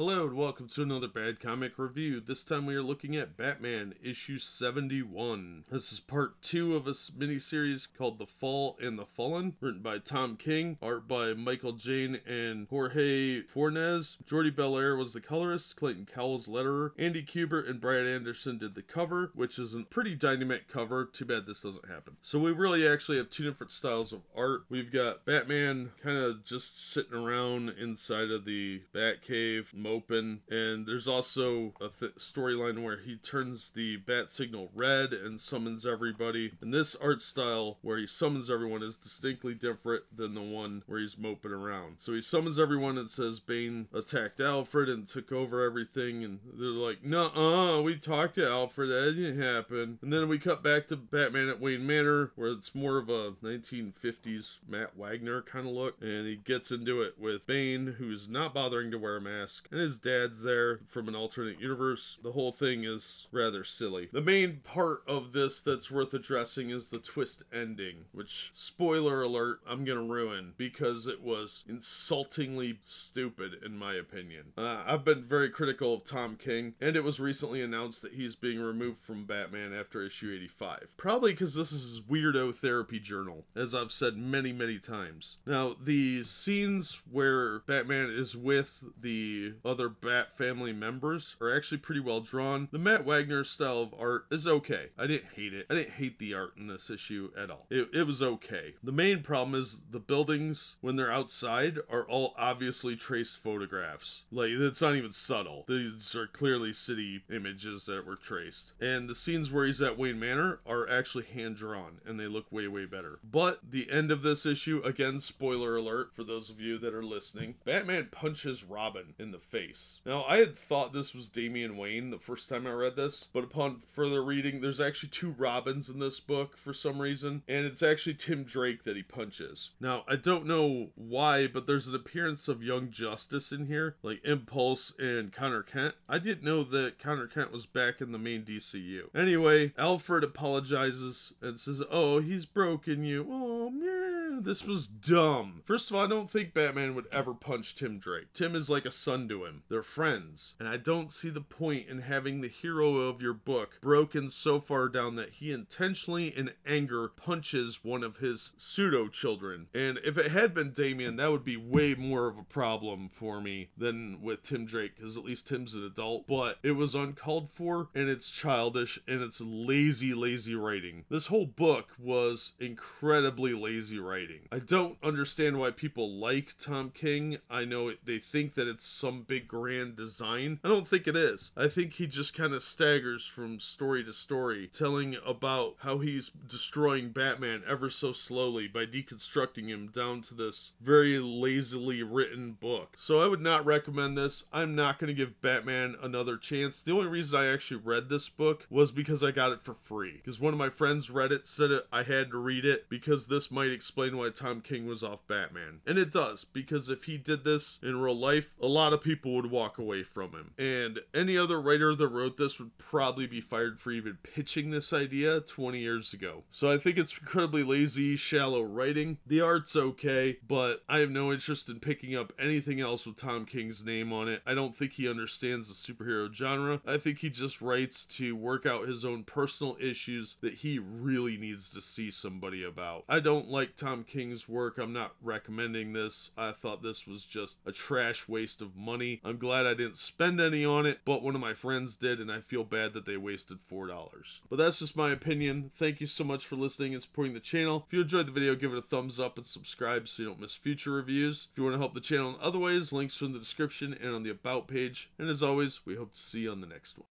Hello and welcome to another bad comic review. This time we are looking at Batman issue 71. This is part two of a mini series called The Fall and the Fallen, written by Tom King, art by Michael Jane and Jorge Fornes. Jordi Belair was the colorist, Clayton Cowles letterer, Andy Kubert and Brad Anderson did the cover, which is a pretty dynamic cover. Too bad this doesn't happen. So we really actually have two different styles of art. We've got Batman kind of just sitting around inside of the Batcave open. And there's also a th storyline where he turns the bat signal red and summons everybody. And this art style where he summons everyone is distinctly different than the one where he's moping around. So he summons everyone and says Bane attacked Alfred and took over everything. And they're like, "No, uh, we talked to Alfred. That didn't happen. And then we cut back to Batman at Wayne Manor where it's more of a 1950s Matt Wagner kind of look. And he gets into it with Bane, who's not bothering to wear a mask and his dad's there from an alternate universe. The whole thing is rather silly. The main part of this that's worth addressing is the twist ending, which, spoiler alert, I'm gonna ruin because it was insultingly stupid in my opinion. Uh, I've been very critical of Tom King, and it was recently announced that he's being removed from Batman after issue 85. Probably because this is his weirdo therapy journal, as I've said many, many times. Now, the scenes where Batman is with the other Bat family members are actually pretty well drawn. The Matt Wagner style of art is okay. I didn't hate it. I didn't hate the art in this issue at all. It, it was okay. The main problem is the buildings, when they're outside, are all obviously traced photographs. Like, it's not even subtle. These are clearly city images that were traced. And the scenes where he's at Wayne Manor are actually hand drawn and they look way, way better. But the end of this issue, again, spoiler alert for those of you that are listening Batman punches Robin in the face. Now, I had thought this was Damian Wayne the first time I read this, but upon further reading, there's actually two Robins in this book for some reason, and it's actually Tim Drake that he punches. Now, I don't know why, but there's an appearance of Young Justice in here, like Impulse and Connor Kent. I didn't know that Connor Kent was back in the main DCU. Anyway, Alfred apologizes and says, Oh, he's broken you. Oh, this was dumb. First of all, I don't think Batman would ever punch Tim Drake. Tim is like a son to him. They're friends. And I don't see the point in having the hero of your book broken so far down that he intentionally in anger punches one of his pseudo children. And if it had been Damien, that would be way more of a problem for me than with Tim Drake, because at least Tim's an adult. But it was uncalled for, and it's childish, and it's lazy, lazy writing. This whole book was incredibly lazy writing. I don't understand why people like Tom King. I know it, they think that it's some big grand design. I don't think it is. I think he just kind of staggers from story to story, telling about how he's destroying Batman ever so slowly by deconstructing him down to this very lazily written book. So I would not recommend this. I'm not going to give Batman another chance. The only reason I actually read this book was because I got it for free. Because one of my friends read it, said it, I had to read it because this might explain why Tom King was off Batman. And it does, because if he did this in real life, a lot of people would walk away from him. And any other writer that wrote this would probably be fired for even pitching this idea 20 years ago. So I think it's incredibly lazy, shallow writing. The art's okay, but I have no interest in picking up anything else with Tom King's name on it. I don't think he understands the superhero genre. I think he just writes to work out his own personal issues that he really needs to see somebody about. I don't like Tom King's work. I'm not recommending this. I thought this was just a trash waste of money. I'm glad I didn't spend any on it, but one of my friends did, and I feel bad that they wasted $4. But that's just my opinion. Thank you so much for listening and supporting the channel. If you enjoyed the video, give it a thumbs up and subscribe so you don't miss future reviews. If you want to help the channel in other ways, links are in the description and on the About page. And as always, we hope to see you on the next one.